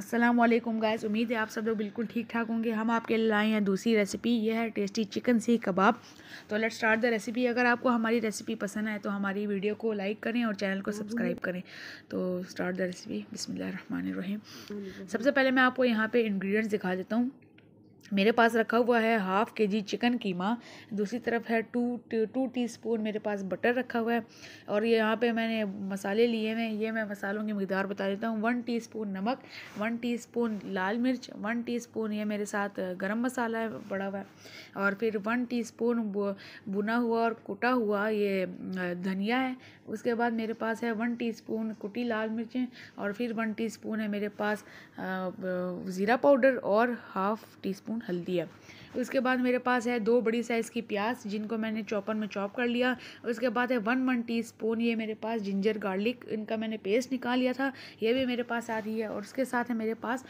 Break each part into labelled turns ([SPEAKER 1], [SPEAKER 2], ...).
[SPEAKER 1] अस्सलाम वालेकुम गाइस उम्मीद है आप सब लोग बिल्कुल ठीक ठाक होंगे हम आपके लिए लाए हैं दूसरी रेसिपी ये है टेस्टी चिकन सीख कबाब तो लेट्स स्टार्ट द रेसिपी अगर आपको हमारी रेसिपी पसंद आए तो हमारी वीडियो को लाइक करें और चैनल को सब्सक्राइब करें तो स्टार्ट द रेसिपी बिसमीम सबसे पहले मैं आपको यहाँ पर इन्ग्रीडियंट्स दिखा देता हूँ मेरे पास रखा हुआ है हाफ़ के जी चिकन कीमा दूसरी तरफ है टू टू टी स्पून मेरे पास बटर रखा हुआ है और ये यहाँ पे मैंने मसाले लिए हैं ये मैं मसालों की मकदार बता देता हूँ वन टी स्पून नमक वन टी स्पून लाल मिर्च वन टी स्पून ये मेरे साथ गरम मसाला है पड़ा हुआ है और फिर वन टी स्पून बुना हुआ और कुटा हुआ ये धनिया है उसके बाद मेरे पास है वन टी स्पून कुटी लाल मिर्चें और फिर वन टी स्पून है मेरे पास ज़ीरा पाउडर और हाफ़ टी स्पून हल्दी है उसके बाद मेरे पास है दो बड़ी साइज़ की प्याज जिनको मैंने चॉपर में चॉप कर लिया उसके बाद है वन वन टी स्पून ये मेरे पास जिंजर गार्लिक इनका मैंने पेस्ट निकाल लिया था ये भी मेरे पास आ रही है और उसके साथ है मेरे पास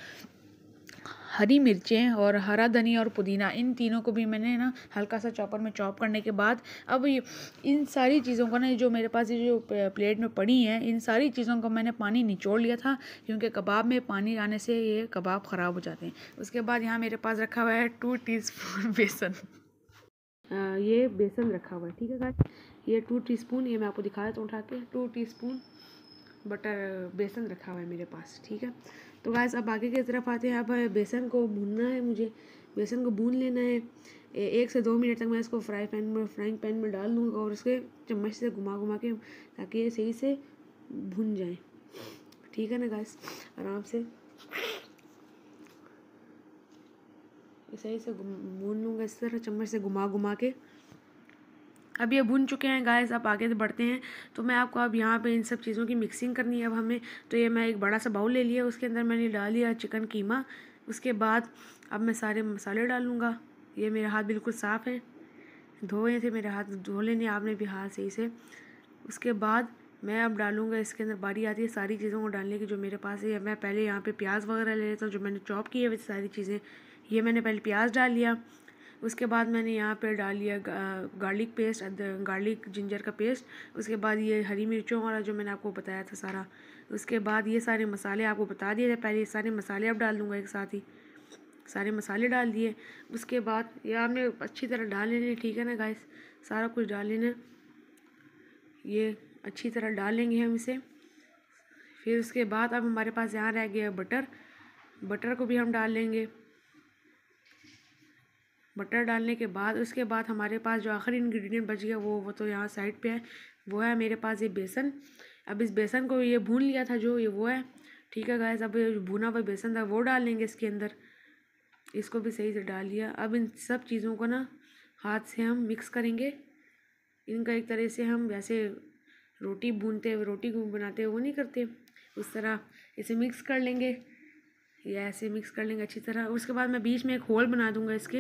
[SPEAKER 1] हरी मिर्चें और हरा धनिया और पुदीना इन तीनों को भी मैंने ना हल्का सा चॉपर में चॉप करने के बाद अब ये इन सारी चीज़ों को ना जो मेरे पास ये जो प्लेट में पड़ी हैं इन सारी चीज़ों को मैंने पानी निचोड़ लिया था क्योंकि कबाब में पानी आने से ये कबाब ख़राब हो जाते हैं उसके बाद यहाँ मेरे पास रखा हुआ है टू टी बेसन ये बेसन रखा हुआ है ठीक है गाइस ये टू टीस्पून ये मैं आपको दिखा देता हूँ उठा के टू टीस्पून बटर बेसन रखा हुआ है मेरे पास ठीक है तो गैस अब आगे की तरफ आते हैं अब बेसन को भूनना है मुझे बेसन को भून लेना है एक से दो मिनट तक मैं इसको फ्राई पैन में फ्राइंग पैन में डाल लूँगा और उसके चम्मच से घुमा घुमा के ताकि ये सही से भुन जाए ठीक है ना गैस आराम से सही से भून लूँगा इस तरह चम्मच से घुमा घुमा के अब ये भुन चुके हैं गाइस अब आगे बढ़ते हैं तो मैं आपको अब यहाँ पे इन सब चीज़ों की मिक्सिंग करनी है अब हमें तो ये मैं एक बड़ा सा बाउल ले लिया उसके अंदर मैंने डाल लिया चिकन कीमा उसके बाद अब मैं सारे मसाले डालूँगा ये मेरे हाथ बिल्कुल साफ़ हैं धोए थे मेरे हाथ धो लेने आपने भी हाथ सही से उसके बाद मैं अब डालूँगा इसके अंदर बारी आती है सारी चीज़ों को डालने की जो मेरे पास है मैं पहले यहाँ पे प्याज वगैरह ले लेता हूँ जो मैंने चॉप किए हुए सारी चीज़ें ये मैंने पहले प्याज डाल लिया उसके बाद मैंने यहाँ पर डाल लिया गार्लिक पेस्ट गार्लिक जिंजर का पेस्ट उसके बाद ये हरी मिर्चों वाला जो मैंने आपको बताया था सारा उसके बाद ये सारे मसाले आपको बता दिए थे पहले ये सारे मसाले अब डाल दूँगा एक साथ ही सारे मसाले डाल दिए उसके बाद ये आपने अच्छी तरह डाल लेने ठीक है ना गाय सारा कुछ डाल लेना ये अच्छी तरह डाल लेंगे हम इसे फिर उसके बाद अब हमारे पास यहाँ रह गया बटर बटर को भी हम डाल लेंगे बटर डालने के बाद उसके बाद हमारे पास जो आखिरी इंग्रेडिएंट बच गया वो वो तो यहाँ साइड पे है वो है मेरे पास ये बेसन अब इस बेसन को ये भून लिया था जो ये वो है ठीक है गाय अब ये जो भुना हुआ बेसन था वो डाल लेंगे इसके अंदर इसको भी सही से डाल लिया अब इन सब चीज़ों को ना हाथ से हम मिक्स करेंगे इनका एक तरह से हम वैसे रोटी भूनते रोटी बनाते वो नहीं करते उस तरह इसे मिक्स कर लेंगे ये ऐसे मिक्स कर लेंगे अच्छी तरह उसके बाद मैं बीच में एक होल बना दूंगा इसके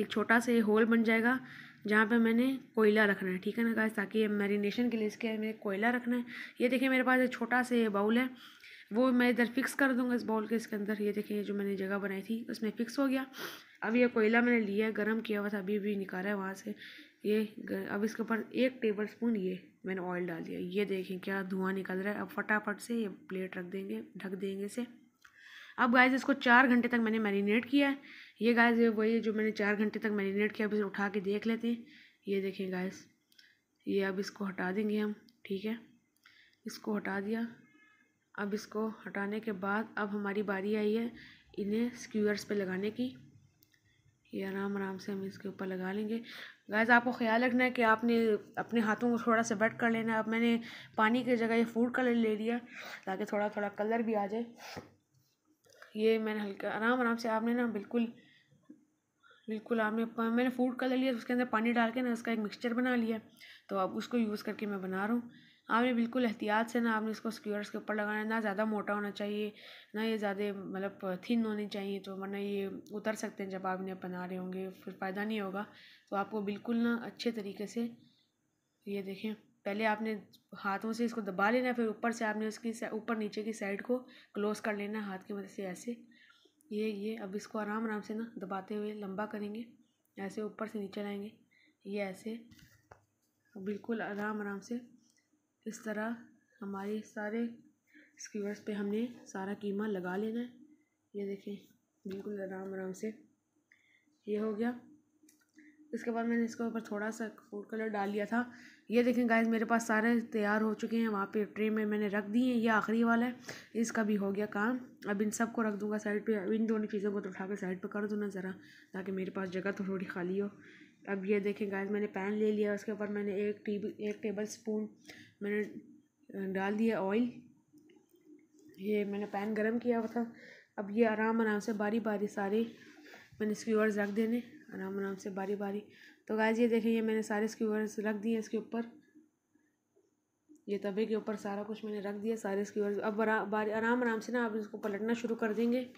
[SPEAKER 1] एक छोटा सा होल बन जाएगा जहाँ पे मैंने कोयला रखना है ठीक है ना गाइस ताकि मैरिनेशन के लिए इसके मैं कोयला रखना है ये देखिए मेरे पास एक छोटा सा बाउल है वो मैं इधर फिक्स कर दूंगा इस बाउल के इसके अंदर ये देखिए जो मैंने जगह बनाई थी उसमें फ़िक्स हो गया अब ये कोयला मैंने लिया है गर्म किया हुआ था अभी भी निकाला है वहाँ से ये अब इसके ऊपर एक टेबल स्पून ये मैंने ऑयल डाल दिया ये देखें क्या धुआँ निकल रहा है अब फटाफट से ये प्लेट रख देंगे ढक देंगे इसे अब गाइज इसको चार घंटे तक मैंने मैरिनेट किया है ये गाइज वही है जो मैंने चार घंटे तक मैरिनेट किया अब इसे उठा के देख लेते हैं ये देखें गाइज ये अब इसको हटा देंगे हम ठीक है इसको हटा दिया अब इसको हटाने के बाद अब हमारी बारी आई है इन्हें स्क्यूअर्स पे लगाने की ये आराम आराम से हम इसके ऊपर लगा लेंगे गैस आपको ख्याल रखना है कि आपने अपने हाथों को थोड़ा सा वेट कर लेना अब मैंने पानी की जगह ये फूड कलर ले लिया ताकि थोड़ा थोड़ा कलर भी आ जाए ये मैंने हल्का आराम आराम से आपने ना बिल्कुल बिल्कुल आपने मैंने फूड कलर लिया उसके अंदर पानी डाल के ना उसका एक मिक्सचर बना लिया तो अब उसको यूज़ करके मैं बना रहा हूँ आपने बिल्कुल एहतियात से ना आपने इसको स्क्यूअर्स के ऊपर लगाना है ना ज़्यादा मोटा होना चाहिए ना ये ज़्यादा मतलब थिन होनी चाहिए तो वरना ये उतर सकते हैं जब आप इन्हें बना रहे होंगे फिर फ़ायदा नहीं होगा तो आपको बिल्कुल ना अच्छे तरीके से ये देखें पहले आपने हाथों से इसको दबा लेना फिर ऊपर से आपने उसकी ऊपर नीचे की साइड को क्लोज़ कर लेना हाथ की मदद से ऐसे ये ये अब इसको आराम आराम से ना दबाते हुए लंबा करेंगे ऐसे ऊपर से नीचे लाएंगे ये ऐसे बिल्कुल आराम आराम से इस तरह हमारे सारे स्क्यूअर्स पे हमने सारा कीमा लगा लेना है ये देखें बिल्कुल आराम आराम से ये हो गया इसके बाद मैंने इसके ऊपर थोड़ा सा फूड कलर डाल लिया था ये देखें गाइज मेरे पास सारे तैयार हो चुके हैं वहाँ पे ट्रे में मैंने रख दिए हैं ये आखिरी वाला है इसका भी हो गया काम अब इन सब को रख दूँगा साइड पे अब इन दोनों चीज़ों को तो उठा के साइड पे कर दूँ ना ज़रा ताकि मेरे पास जगह तो थोड़ी खाली हो अब ये देखें गाइज मैंने पैन ले लिया उसके ऊपर मैंने एक टी एक टेबल स्पून मैंने डाल दिया ऑयल ये मैंने पैन गर्म किया हुआ था अब ये आराम आराम से बारी बारी सारे मैंने स्क्यूअर्स रख देने आराम आराम से बारी बारी तो गाइज़ ये देखिए ये मैंने सारे स्क्यूअर्स रख दिए इसके ऊपर ये तवे के ऊपर सारा कुछ मैंने रख दिया सारे स्क्यूवर्स अब आराम आराम से ना आप इसको पलटना शुरू कर देंगे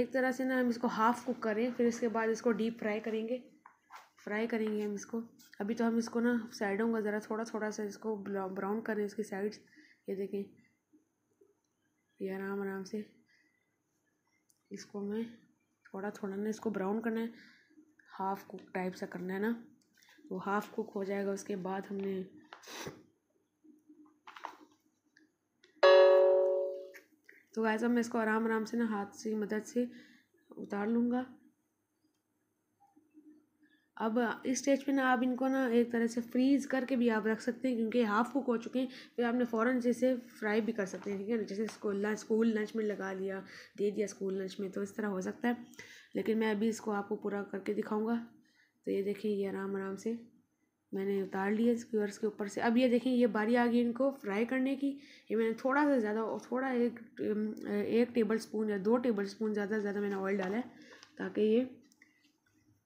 [SPEAKER 1] एक तरह से ना हम इसको हाफ़ कुक करें फिर इसके बाद इसको डीप फ्राई करेंगे फ्राई करेंगे हम इसको अभी तो हम इसको ना साइडों का ज़रा थोड़ा थोड़ा सा इसको ब्राउन करें इसकी साइड्स ये देखें ये आराम आराम से इसको मैं थोड़ा थोड़ा ना इसको ब्राउन करना है हाफ़ कुक टाइप सा करना है ना वो हाफ़ कुक हो जाएगा उसके बाद हमने तो वैसा मैं इसको आराम आराम से ना हाथ से मदद से उतार लूँगा अब इस स्टेज पे ना आप इनको ना एक तरह से फ्रीज़ करके भी आप रख सकते हैं क्योंकि हाफ़ कुक हो चुके हैं फिर आपने फ़ौरन जैसे फ्राई भी कर सकते हैं ठीक है ना जैसे स्कूल लंच स्कूल लंच में लगा लिया दे दिया स्कूल लंच में तो इस तरह हो सकता है लेकिन मैं अभी इसको आपको पूरा करके दिखाऊँगा तो ये देखें ये आराम आराम से मैंने उतार लिए स्क्यूअर्स के ऊपर से अब ये देखें ये बारी आ गई इनको फ्राई करने की ये मैंने थोड़ा सा ज़्यादा थोड़ा एक एक टेबल स्पून या दो टेबल स्पून ज़्यादा ज़्यादा मैंने ऑयल डाला है ताकि ये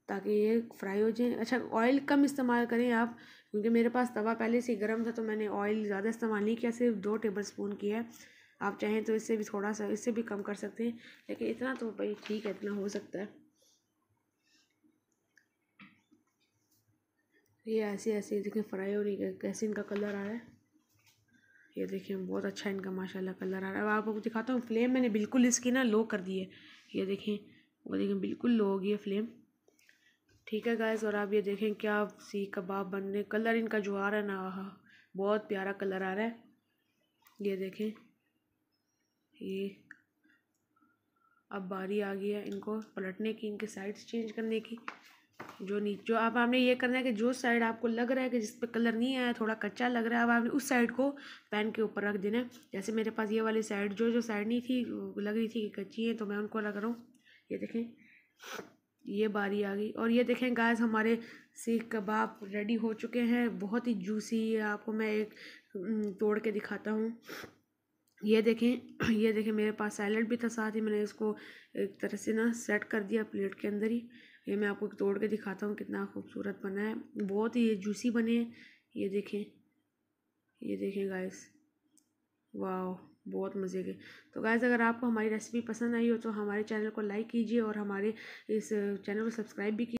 [SPEAKER 1] ताकि ये फ्राई हो जाए अच्छा ऑयल कम इस्तेमाल करें आप क्योंकि मेरे पास तवा पहले से गर्म था तो मैंने ऑयल ज़्यादा इस्तेमाल नहीं किया सिर्फ दो टेबल स्पून किया है आप चाहें तो इससे भी थोड़ा सा इससे भी कम कर सकते हैं लेकिन इतना तो भाई ठीक है इतना हो सकता है ये ऐसे ऐसे देखें फ्राई हो रही है कैसे इनका कलर आ रहा है ये देखिए बहुत अच्छा इनका माशाल्लाह कलर आ रहा है अब आपको दिखाता हूँ फ्लेम मैंने बिल्कुल इसकी ना लो कर दी है ये देखें वो देखें बिल्कुल लो हो गई है फ्लेम ठीक है गाइस और आप ये देखें क्या सी कबाब बनने कलर इनका जो आ रहा है ना बहुत प्यारा कलर आ रहा है ये देखें ये अब बारी आ गई है इनको पलटने की इनके साइड्स चेंज करने की जो नीचे जो अब आपने ये करना है कि जो साइड आपको लग रहा है कि जिस पर कलर नहीं आया थोड़ा कच्चा लग रहा है अब आपने उस साइड को पैन के ऊपर रख देना है जैसे मेरे पास ये वाली साइड जो जो साइड नहीं थी लग रही थी कि कच्ची है तो मैं उनको लग रहा हूँ ये देखें ये बारी आ गई और ये देखें गाइस हमारे सीख कबाब रेडी हो चुके हैं बहुत ही जूसी है आपको मैं एक तोड़ के दिखाता हूँ ये देखें ये देखें मेरे पास सैलड भी था साथ ही मैंने इसको एक तरह से ना सेट कर दिया प्लेट के अंदर ही ये मैं आपको तोड़ के दिखाता हूँ कितना खूबसूरत बना है बहुत ही जूसी बने हैं ये देखें ये देखें गाइस वाह बहुत मज़े के तो गैज़ अगर आपको हमारी रेसिपी पसंद आई हो तो हमारे चैनल को लाइक कीजिए और हमारे इस चैनल को सब्सक्राइब भी कीजिए